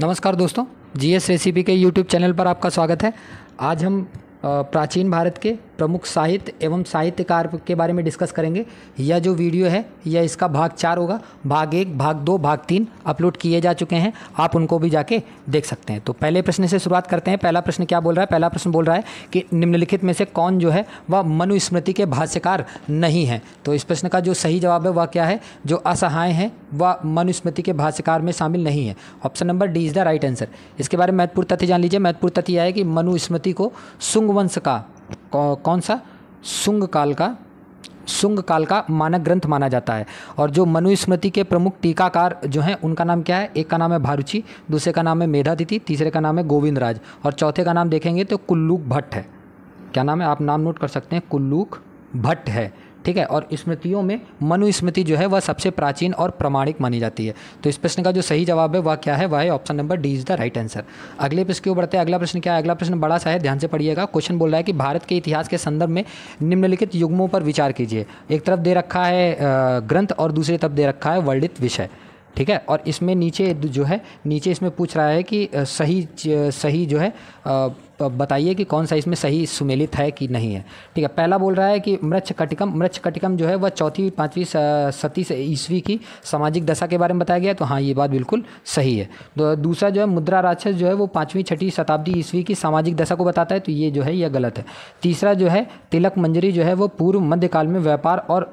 नमस्कार दोस्तों GS recipe के यूट्यूब चैनल पर आपका स्वागत है आज हम प्राचीन भारत के प्रमुख साहित्य एवं साहित्यकार के बारे में डिस्कस करेंगे यह जो वीडियो है यह इसका भाग चार होगा भाग एक भाग दो भाग तीन अपलोड किए जा चुके हैं आप उनको भी जाके देख सकते हैं तो पहले प्रश्न से शुरुआत करते हैं पहला प्रश्न क्या बोल रहा है पहला प्रश्न बोल रहा है कि निम्नलिखित में से कौन जो है वह मनुस्मृति के भाष्यकार नहीं है तो इस प्रश्न का जो सही जवाब है वह क्या है जो असहाय हैं वह मनुस्मृति के भाष्यकार में शामिल नहीं है option number D is the right answer इसके बारे में महत्वपूर्ण तथ्य जान लीजिए महत्वपूर्ण तथ्य यह है कि मनुस्मृति को सुंग वंश का कौ, कौन सा सुंग काल का सुंग काल का मानक ग्रंथ माना जाता है और जो मनुस्मृति के प्रमुख टीकाकार जो हैं उनका नाम क्या है एक का नाम है भारूची दूसरे का नाम है मेधातिथि तीसरे का नाम है गोविंद राज और चौथे का नाम देखेंगे तो कुल्लूक भट्ट है क्या नाम है आप नाम नोट कर सकते हैं कुल्लूक भट्ट है ठीक है और स्मृतियों में मनुस्मृति जो है वह सबसे प्राचीन और प्रमाणिक मानी जाती है तो इस प्रश्न का जो सही जवाब है वह क्या है वह है option number D is the right answer अगले प्रश्न की ओर बढ़ते हैं अगला प्रश्न क्या है अगला प्रश्न बड़ा सा है ध्यान से पढ़िएगा क्वेश्चन बोल रहा है कि भारत के इतिहास के संदर्भ में निम्नलिखित युग्मों पर विचार कीजिए एक तरफ दे रखा है ग्रंथ और दूसरी तरफ दे रखा है वर्णित विषय ठीक है और इसमें नीचे जो है नीचे इसमें पूछ रहा है कि सही सही जो है बताइए कि कौन सा इसमें सही सुमेलित है कि नहीं है ठीक है पहला बोल रहा है कि मृक्ष कटिकम मृक्ष कटिकम जो है वह चौथी पाँचवीं सती ईस्वी की सामाजिक दशा के बारे में बताया गया तो हाँ ये बात बिल्कुल सही है तो दूसरा जो है मुद्रा राक्षस जो है वो पाँचवीं छठी शताब्दी ईस्वी की सामाजिक दशा को बताता है तो ये जो है यह गलत है तीसरा जो है तिलक मंजरी जो है वो पूर्व मध्यकाल में व्यापार और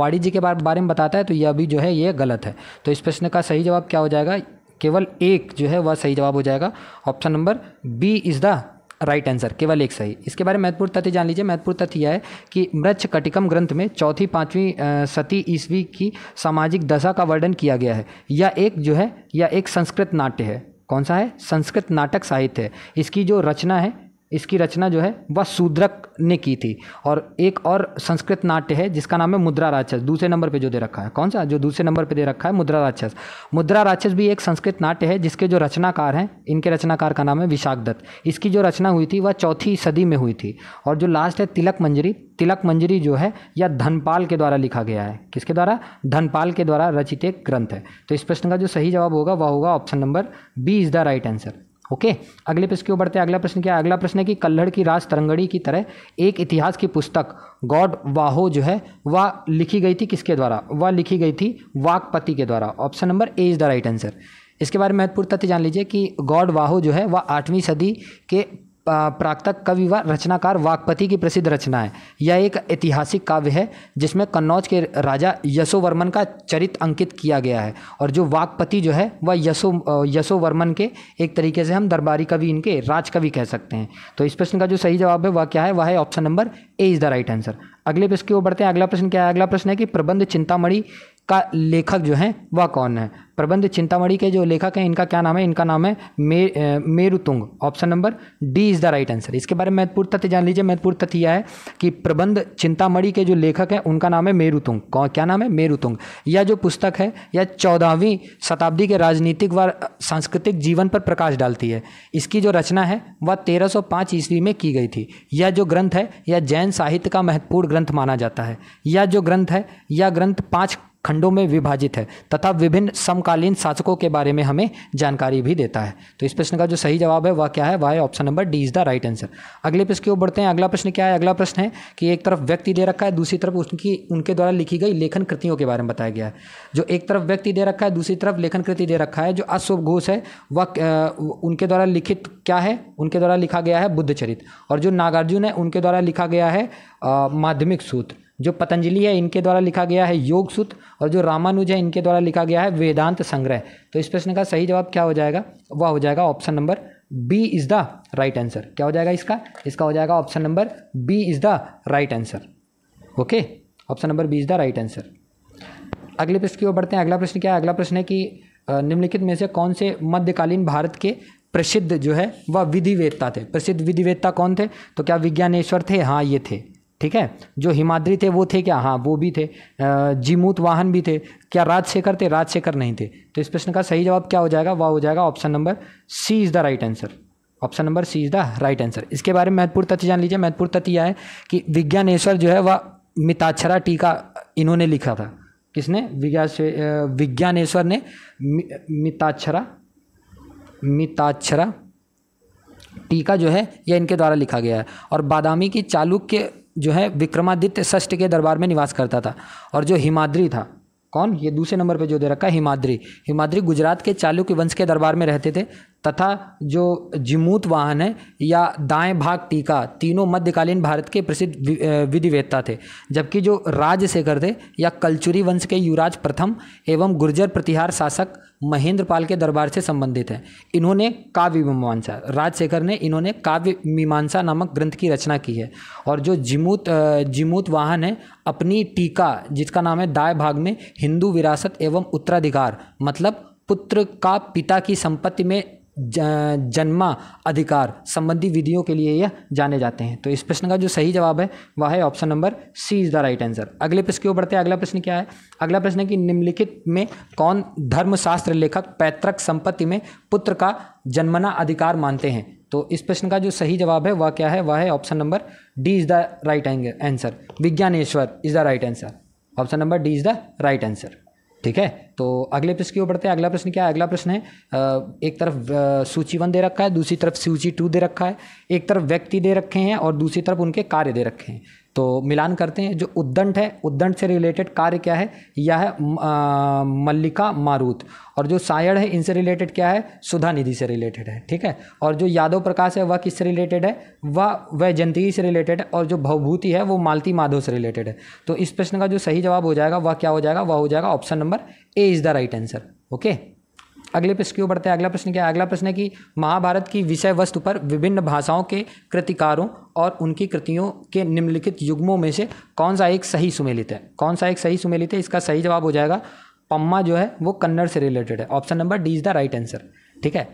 वाणिज्य के बारे में बताता है तो यह भी जो है ये गलत है तो इस प्रश्न का सही जवाब क्या हो जाएगा केवल एक जो है वह सही जवाब हो जाएगा option number B is the right answer केवल एक सही इसके बारे में महत्वपूर्ण तथ्य जान लीजिए महत्वपूर्ण तथ्य यह है कि मृक्ष कटिकम ग्रंथ में चौथी पाँचवीं सती ईस्वी की सामाजिक दशा का वर्णन किया गया है यह एक जो है यह एक संस्कृत नाट्य है कौन सा है संस्कृत नाटक साहित्य है इसकी जो रचना है इसकी रचना जो है वह शूद्रक ने की थी और एक और संस्कृत नाट्य है जिसका नाम है मुद्रा राक्षस दूसरे नंबर पे जो दे रखा है कौन सा जो दूसरे नंबर पे दे रखा है मुद्रा राक्षस मुद्रा राक्षस भी एक संस्कृत नाट्य है जिसके जो रचनाकार हैं इनके रचनाकार का नाम है विशाख दत्त इसकी जो रचना हुई थी वह चौथी सदी में हुई थी और जो लास्ट है तिलक मंजरी तिलक मंजरी जो है यह धनपाल के द्वारा लिखा गया है किसके द्वारा धनपाल के द्वारा रचित एक ग्रंथ है तो इस प्रश्न का जो सही जवाब होगा वह होगा option number B is the right answer okay अगले प्रश्न क्यों बढ़ते हैं अगला प्रश्न क्या है अगला प्रश्न है कि कल्हड़ की राज तरंगड़ी की तरह एक इतिहास की पुस्तक गॉड वाहो जो है वह लिखी गई थी किसके द्वारा वह लिखी गई थी वाकपति के द्वारा option number A is the right answer इसके बारे में महत्वपूर्ण तथ्य जान लीजिए कि गॉड वाहो जो है वह आठवीं सदी के प्राक्तक कवि व रचनाकार वाकपति की प्रसिद्ध रचना है यह एक ऐतिहासिक काव्य है जिसमें कन्नौज के राजा यशोवर्मन का चरित्र अंकित किया गया है और जो वाकपति जो है वह यशो यशोवर्मन के एक तरीके से हम दरबारी कवि इनके राजकवि कह सकते हैं तो इस प्रश्न का जो सही जवाब है वह क्या है वह है option number A is the right answer अगले प्रश्न की ओर बढ़ते हैं अगला प्रश्न क्या है अगला प्रश्न है कि प्रबंध चिंतामणि का लेखक जो है वह कौन है प्रबंध चिंतामणि के जो लेखक हैं इनका क्या नाम है इनका नाम है मे Merutunga option number D is the right answer इसके बारे में महत्वपूर्ण तथ्य जान लीजिए महत्वपूर्ण तथ्य यह है कि प्रबंध चिंतामणि के जो लेखक हैं उनका नाम है मेरुतुंग कौन क्या नाम है मेरुतुंग यह जो पुस्तक है यह चौदहवीं शताब्दी के राजनीतिक व सांस्कृतिक जीवन पर प्रकाश डालती है इसकी जो रचना है वह तेरह सौ ईस्वी में की गई थी यह जो ग्रंथ है यह जैन साहित्य का महत्वपूर्ण ग्रंथ माना जाता है यह जो ग्रंथ है यह ग्रंथ पाँच खंडों में विभाजित है तथा विभिन्न समकालीन शासकों के बारे में हमें जानकारी भी देता है तो इस प्रश्न का जो सही जवाब है वह क्या है वह option number D is the right answer अगले प्रश्न की ओर बढ़ते हैं अगला प्रश्न क्या है अगला प्रश्न है कि एक तरफ व्यक्ति दे रखा है दूसरी तरफ उनकी उनके द्वारा लिखी गई लेखन कृतियों के बारे में बताया गया है जो एक तरफ व्यक्ति दे रखा है दूसरी तरफ लेखन कृति दे रखा है जो अशोभ घोष है वह उनके द्वारा लिखित क्या है उनके द्वारा लिखा गया है बुद्ध चरित और जो नागार्जुन है उनके द्वारा लिखा गया है माध्यमिक सूत्र जो पतंजलि है इनके द्वारा लिखा गया है योग सूत्र और जो रामानुज है इनके द्वारा लिखा गया है वेदांत संग्रह तो इस प्रश्न का सही जवाब क्या हो जाएगा वह हो जाएगा option number B is the right answer क्या हो जाएगा इसका इसका हो जाएगा option number B is the right answer okay option number B is the right answer अगले प्रश्न की ओर बढ़ते हैं अगला प्रश्न क्या है अगला प्रश्न है कि निम्नलिखित में से कौन से मध्यकालीन भारत के प्रसिद्ध जो है वह विधिवेत्ता थे प्रसिद्ध विधिवेत्ता कौन थे तो क्या विज्ञानेश्वर थे हाँ ये थे ठीक है जो हिमाद्री थे वो थे क्या हाँ वो भी थे जीमूत वाहन भी थे क्या राजशेखर थे राजशेखर नहीं थे तो इस प्रश्न का सही जवाब क्या हो जाएगा वह हो जाएगा option number C is the right answer option number C is the right answer इसके बारे में महत्वपूर्ण तथ्य जान लीजिए महत्वपूर्ण तथ्य यह है कि विज्ञानेश्वर जो है वह मिताक्षरा टीका इन्होंने लिखा था किसने विज्ञानेश्वर ने मिताक्षरा मिताक्षरा टीका जो है यह इनके द्वारा लिखा गया है और बादामी की चालुक्य जो है विक्रमादित्य षष्ठ के दरबार में निवास करता था और जो हिमाद्री था कौन ये दूसरे नंबर पे जो दे रखा है हिमाद्री हिमाद्री गुजरात के चालुक्य वंश के दरबार में रहते थे तथा जो जिमूत वाहन है या दाएं भाग टीका तीनों मध्यकालीन भारत के प्रसिद्ध विधिवेत्ता थे जबकि जो राजशेखर थे या कलचुरी वंश के युवराज प्रथम एवं गुर्जर प्रतिहार शासक महेंद्रपाल के दरबार से संबंधित हैं इन्होंने काव्य मीमांसा राजशेखर ने इन्होंने काव्य मीमांसा नामक ग्रंथ की रचना की है और जो जिमूत जिमूत वाहन है अपनी टीका जिसका नाम है दाएँ भाग में हिंदू विरासत एवं उत्तराधिकार मतलब पुत्र का पिता की संपत्ति में जन्मा अधिकार संबंधी विधियों के लिए यह जाने जाते हैं तो इस प्रश्न का जो सही जवाब है वह है option number C is the right answer अगले प्रश्न की ओर बढ़ते हैं अगला प्रश्न क्या है अगला प्रश्न है कि निम्नलिखित में कौन धर्मशास्त्र लेखक पैतृक संपत्ति में पुत्र का जन्मना अधिकार मानते हैं तो इस प्रश्न का जो सही जवाब है वह क्या है वह है option number D is the right answer Vijnaneshwara is the right answer option number D is the right answer ठीक है तो अगले प्रश्न की ओर बढ़ते हैं अगला प्रश्न क्या है अगला प्रश्न है एक तरफ सूची वन दे रखा है दूसरी तरफ सूची टू दे रखा है एक तरफ व्यक्ति दे रखे हैं और दूसरी तरफ उनके कार्य दे रखे हैं तो मिलान करते हैं जो उद्दंड है उद्दंड से रिलेटेड कार्य क्या है यह है मल्लिका मारूत और जो सायण है इनसे रिलेटेड क्या है सुधा निधि से रिलेटेड है ठीक है और जो यादव प्रकाश है वह किससे रिलेटेड है वह वैजंती से रिलेटेड है और जो भवभूति है वो मालती माधव से रिलेटेड है तो इस प्रश्न का जो सही जवाब हो जाएगा वह क्या हो जाएगा वह हो जाएगा option number A is the right answer okay अगले प्रश्न क्यों बढ़ते हैं अगला प्रश्न क्या है अगला प्रश्न है कि महाभारत की विषय वस्तु पर विभिन्न भाषाओं के कृतिकारों और उनकी कृतियों के निम्नलिखित युग्मों में से कौन सा एक सही सुमेलित है कौन सा एक सही सुमेलित है इसका सही जवाब हो जाएगा पम्मा जो है वो कन्नड़ से रिलेटेड है option number D is the right answer ठीक है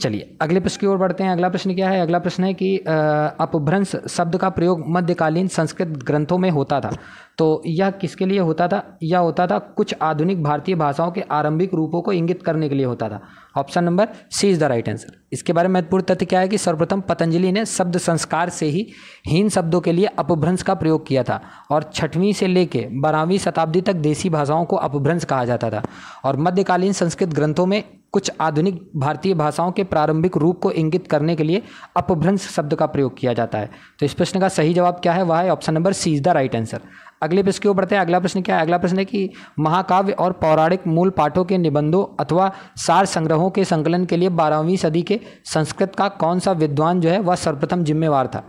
चलिए अगले प्रश्न की ओर बढ़ते हैं अगला प्रश्न क्या है अगला प्रश्न है कि अपभ्रंश शब्द का प्रयोग मध्यकालीन संस्कृत ग्रंथों में होता था तो यह किसके लिए होता था यह होता था कुछ आधुनिक भारतीय भाषाओं के आरंभिक रूपों को इंगित करने के लिए होता था option number C is the right answer इसके बारे में महत्वपूर्ण तथ्य क्या है कि सर्वप्रथम पतंजलि ने शब्द संस्कार से ही हीन शब्दों के लिए अपभ्रंश का प्रयोग किया था और छठवीं से लेकर बारहवीं शताब्दी तक देसी भाषाओं को अपभ्रंश कहा जाता था और मध्यकालीन संस्कृत ग्रंथों में कुछ आधुनिक भारतीय भाषाओं के प्रारंभिक रूप को इंगित करने के लिए अपभ्रंश शब्द का प्रयोग किया जाता है तो इस प्रश्न का सही जवाब क्या है वह है option number C is the right answer अगले प्रश्न की ओर बढ़ते हैं अगला प्रश्न क्या है अगला प्रश्न है कि महाकाव्य और पौराणिक मूल पाठों के निबंधों अथवा सार संग्रहों के संकलन के लिए बारहवीं सदी के संस्कृत का कौन सा विद्वान जो है वह सर्वप्रथम जिम्मेवार था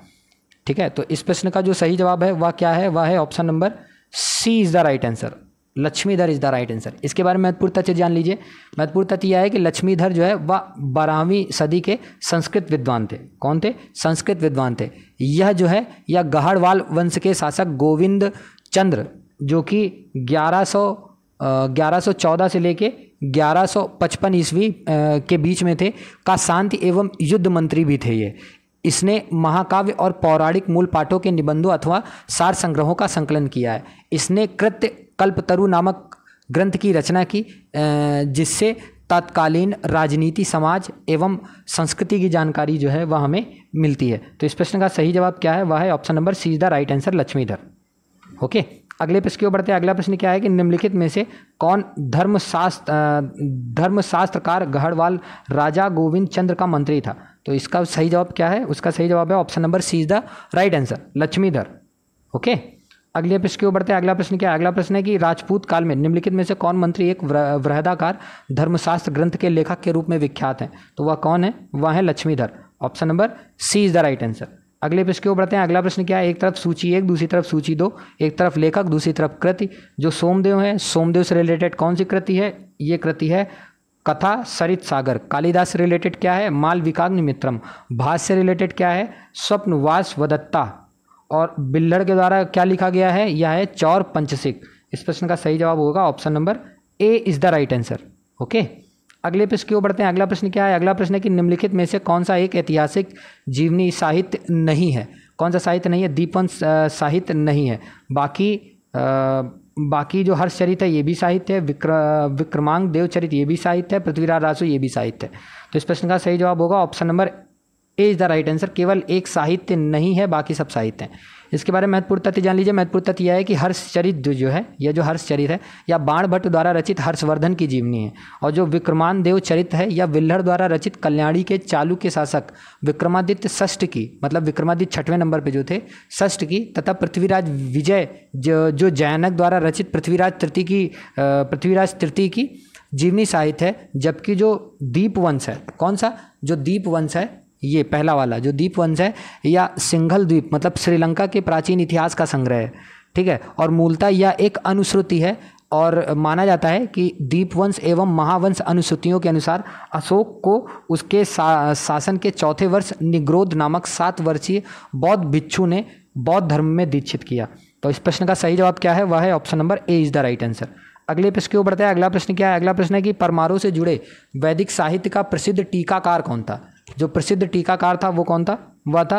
ठीक है तो इस प्रश्न का जो सही जवाब है वह क्या है वह है option number C is the right answer Lakshmidhara is the right answer इसके बारे में महत्वपूर्ण तथ्य जान लीजिए महत्वपूर्ण तथ्य तो यह है कि लक्ष्मीधर जो है वह बारहवीं सदी के संस्कृत विद्वान थे कौन थे संस्कृत विद्वान थे यह जो है यह गहड़वाल वंश के शासक गोविंद चंद्र जो कि 1100 चौदह से लेके 1155 ईस्वी के बीच में थे का शांति एवं युद्ध मंत्री भी थे ये इसने महाकाव्य और पौराणिक मूल पाठों के निबंधों अथवा सार संग्रहों का संकलन किया है इसने कृत्य कल्पतरु नामक ग्रंथ की रचना की जिससे तत्कालीन राजनीति समाज एवं संस्कृति की जानकारी जो है वह हमें मिलती है तो इस प्रश्न का सही जवाब क्या है वह है option number C is the right answer Lakshmidhara okay अगले प्रश्न की ओर बढ़ते हैं अगला प्रश्न क्या है कि निम्नलिखित में से कौन धर्मशास्त्र धर्मशास्त्रकार गढ़वाल राजा गोविंद चंद्र का मंत्री था तो इसका सही जवाब क्या है उसका सही जवाब है option number C is the right answer Lakshmidhara okay अगले प्रश्न की ओर बढ़ते हैं अगला प्रश्न क्या अगला प्रश्न है कि राजपूत काल में निम्नलिखित में से कौन मंत्री एक वृहदाकार धर्मशास्त्र ग्रंथ के लेखक के रूप में विख्यात हैं तो वह कौन है वह है Lakshmidhara option number C is the right answer अगले प्रश्न की ओर बढ़ते हैं अगला प्रश्न क्या है एक तरफ सूची एक दूसरी तरफ सूची दो एक तरफ लेखक दूसरी तरफ कृति जो सोमदेव है सोमदेव से रिलेटेड कौन सी कृति है ये कृति है कथा सरित सागर कालिदास से रिलेटेड क्या है माल विकाग्नि मित्रम भाष से रिलेटेड क्या है स्वप्नवास वदत्ता और बिल्लर के द्वारा क्या लिखा गया है यह है चौर पंचसिक इस प्रश्न का सही जवाब होगा option number A is the right answer okay अगले प्रश्न क्यों बढ़ते हैं अगला प्रश्न क्या है अगला प्रश्न है कि निम्नलिखित में से कौन सा एक ऐतिहासिक जीवनी साहित्य नहीं है कौन सा साहित्य नहीं है दीपन साहित्य नहीं है बाकी आ, बाकी जो हर्षचरित है ये भी साहित्य है विक्र विक्रमांग देवचरित ये भी साहित्य है पृथ्वीराज राजू ये भी साहित्य है तो इस प्रश्न का सही जवाब होगा option number A is the right answer केवल एक साहित्य नहीं है बाकी सब साहित्य हैं इसके बारे में महत्वपूर्ण तथ्य जान लीजिए महत्वपूर्ण तथ्य यह है कि हर्षचरित जो है यह जो हर्षचरित है या बाण भट्ट द्वारा रचित हर्षवर्धन की जीवनी है और जो विक्रमान देव चरित है या विल्हर द्वारा रचित कल्याणी के चालू के शासक विक्रमादित्य षष्ठ की मतलब विक्रमादित्य छठवें नंबर पर जो थे षष्ठ की तथा पृथ्वीराज विजय जो जो जैनक द्वारा रचित पृथ्वीराज तृतीय की पृथ्वीराज तृतीय की जीवनी साहित्य है जबकि जो दीप वंश है कौन सा जो दीप वंश है ये पहला वाला जो द्वीप वंश है या सिंघल द्वीप मतलब श्रीलंका के प्राचीन इतिहास का संग्रह है ठीक है और मूलतः यह एक अनुश्रुति है और माना जाता है कि दीपवंश एवं महावंश अनुसूतियों के अनुसार अशोक को उसके सा, शासन के चौथे वर्ष निग्रोध नामक सात वर्षीय बौद्ध भिक्षु ने बौद्ध धर्म में दीक्षित किया तो इस प्रश्न का सही जवाब क्या है वह है option number A is the right answer अगले प्रश्न की ओर बढ़ते हैं अगला प्रश्न क्या है अगला प्रश्न है कि परमारों से जुड़े वैदिक साहित्य का प्रसिद्ध टीकाकार कौन था जो प्रसिद्ध टीकाकार था वो कौन था वह था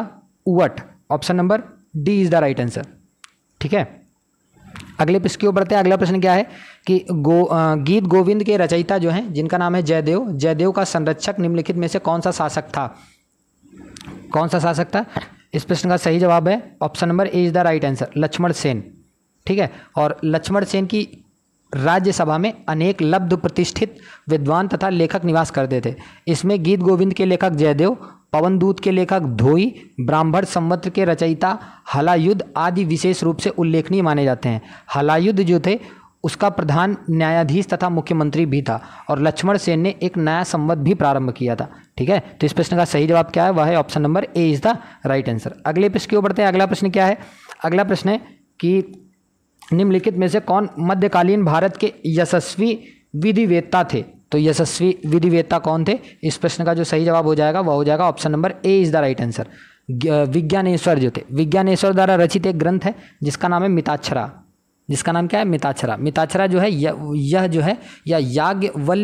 Uvata option number D is the right answer ठीक है अगले प्रश्न की ओर बढ़ते हैं अगला प्रश्न क्या है कि गो गीत गोविंद के रचयिता जो हैं जिनका नाम है जयदेव जयदेव का संरक्षक निम्नलिखित में से कौन सा शासक था कौन सा शासक था इस प्रश्न का सही जवाब है option number A is the right answer Lakshman Sen ठीक है और लक्ष्मण सेन की राज्यसभा में अनेक लब्ध प्रतिष्ठित विद्वान तथा लेखक निवास करते थे इसमें गीत गोविंद के लेखक जयदेव पवनदूत के लेखक धोई ब्राह्मण संवत्र के रचयिता हलायुद्ध आदि विशेष रूप से उल्लेखनीय माने जाते हैं हलायुद्ध जो थे उसका प्रधान न्यायाधीश तथा मुख्यमंत्री भी था और लक्ष्मण सेन ने एक नया संवत भी प्रारंभ किया था ठीक है तो इस प्रश्न का सही जवाब क्या है वह है option number A is the right answer अगले प्रश्न की ओर बढ़ते हैं अगला प्रश्न क्या है अगला प्रश्न है कि निम्नलिखित में से कौन मध्यकालीन भारत के यशस्वी विधिवेत्ता थे तो यशस्वी विधिवेत्ता कौन थे इस प्रश्न का जो सही जवाब हो जाएगा वह हो जाएगा option number A is the right answer Vijnaneshwara जो थे विज्ञानेश्वर द्वारा रचित एक ग्रंथ है जिसका नाम है मिताक्षरा जिसका नाम क्या है मिताक्षरा मिताक्षरा जो है यह, जो है या याज्ञ वल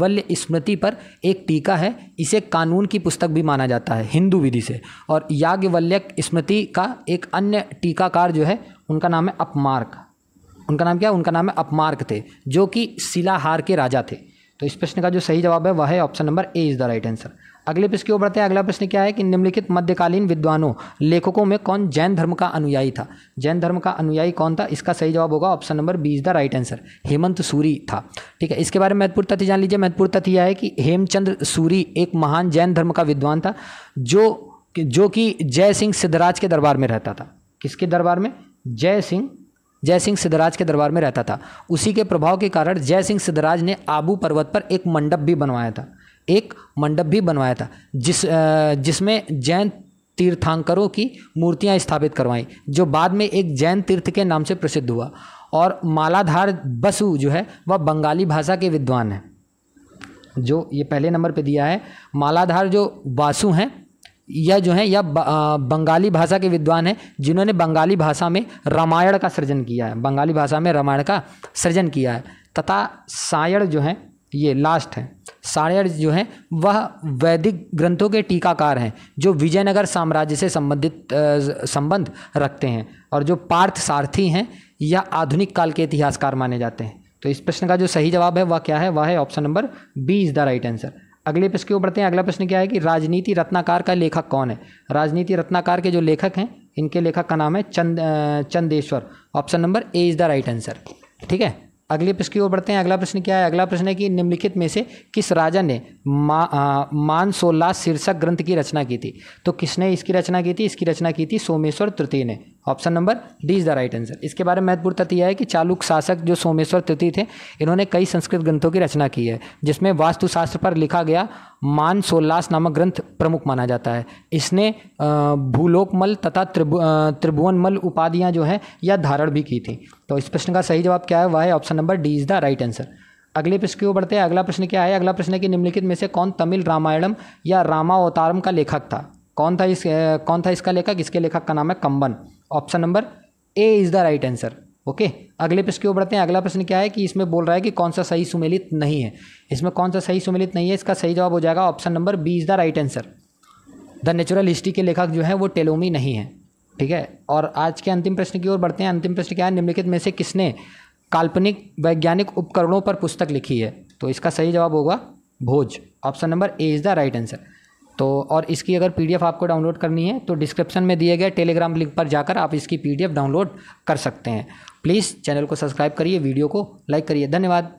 वल्य स्मृति पर एक टीका है इसे कानून की पुस्तक भी माना जाता है हिंदू विधि से और याज्ञवल्यक स्मृति का एक अन्य टीकाकार जो है उनका नाम है अपमार्क उनका नाम क्या उनका नाम है अपमार्क थे जो कि शिलाहार के राजा थे तो इस प्रश्न का जो सही जवाब है वह है option number A is the right answer अगले प्रश्न की ओर बढ़ते हैं अगला प्रश्न क्या है कि निम्नलिखित मध्यकालीन विद्वानों लेखकों में कौन जैन धर्म का अनुयायी था जैन धर्म का अनुयायी कौन था इसका सही जवाब होगा option number B is the right answer Hemant Suri था ठीक है इसके बारे में महत्वपूर्ण तथ्य जान लीजिए महत्वपूर्ण तथ्य यह है कि हेमचंद्र सूरी एक महान जैन धर्म का विद्वान था जो जो कि जय सिंह सिद्धराज के दरबार में रहता था किसके दरबार में जय सिंह जय सिंह सिद्धराज के दरबार में रहता था उसी के प्रभाव के कारण जय सिंह सिद्धराज ने आबू पर्वत पर एक मंडप भी बनवाया था एक मंडप भी बनवाया था जिस जिसमें जैन तीर्थांकरों की मूर्तियां स्थापित करवाई जो बाद में एक जैन तीर्थ के नाम से प्रसिद्ध हुआ और मालाधार बसु जो है वह बंगाली भाषा के विद्वान हैं जो ये पहले नंबर पे दिया है मालाधार जो बासु हैं यह जो है यह बंगाली भाषा के विद्वान हैं जिन्होंने बंगाली भाषा में रामायण का सृजन किया है बंगाली भाषा में रामायण का सृजन किया है तथा सायण जो है ये लास्ट है सारण्य जो हैं वह वैदिक ग्रंथों के टीकाकार हैं जो विजयनगर साम्राज्य से संबंधित संबंध रखते हैं और जो पार्थ सारथी हैं यह आधुनिक काल के इतिहासकार माने जाते हैं तो इस प्रश्न का जो सही जवाब है वह क्या है वह है option number B is the right answer अगले प्रश्न क्यों ओर बढ़ते हैं अगला प्रश्न क्या है कि राजनीति रत्नाकार का लेखक कौन है राजनीति रत्नाकार के जो लेखक हैं इनके लेखक का नाम है चंद Chandeshwar option number A is the right answer ठीक है अगले प्रश्न की ओर बढ़ते हैं अगला प्रश्न क्या है अगला प्रश्न है कि निम्नलिखित में से किस राजा ने मा, मानसोल्लास शीर्षक ग्रंथ की रचना की थी तो किसने इसकी रचना की थी इसकी रचना की थी सोमेश्वर तृतीय ने option number D is the right answer इसके बारे में महत्वपूर्ण तथ्य यह है कि चालुक शासक जो सोमेश्वर तृतीय थे इन्होंने कई संस्कृत ग्रंथों की रचना की है जिसमें वास्तुशास्त्र पर लिखा गया मान सोल्लास नामक ग्रंथ प्रमुख माना जाता है इसने भूलोकमल तथा त्रिभु त्रिभुवनमल उपाधियाँ जो हैं या धारण भी की थी तो इस प्रश्न का सही जवाब क्या है वह है option number D is the right answer अगले प्रश्न की ओर बढ़ते हैं अगला प्रश्न क्या है अगला प्रश्न है कि निम्नलिखित में से कौन तमिल रामायणम या रामावतारम का लेखक था कौन था इस कौन था इसका लेखक इसके लेखक का नाम है Kamban option number A is the right answer okay अगले प्रश्न की ओर बढ़ते हैं अगला प्रश्न क्या है कि इसमें बोल रहा है कि कौन सा सही सुमेलित नहीं है इसमें कौन सा सही सुमेलित नहीं है इसका सही जवाब हो जाएगा option number B is the right answer the natural history के लेखक जो है वो टेलोमी नहीं है ठीक है और आज के अंतिम प्रश्न की ओर बढ़ते हैं अंतिम प्रश्न क्या है निम्नलिखित में से किसने काल्पनिक वैज्ञानिक उपकरणों पर पुस्तक लिखी है तो इसका सही जवाब होगा Bhoj option number A is the right answer तो और इसकी अगर पीडीएफ आपको डाउनलोड करनी है तो डिस्क्रिप्शन में दिए गए टेलीग्राम लिंक पर जाकर आप इसकी पीडीएफ डाउनलोड कर सकते हैं प्लीज़ चैनल को सब्सक्राइब करिए वीडियो को लाइक करिए धन्यवाद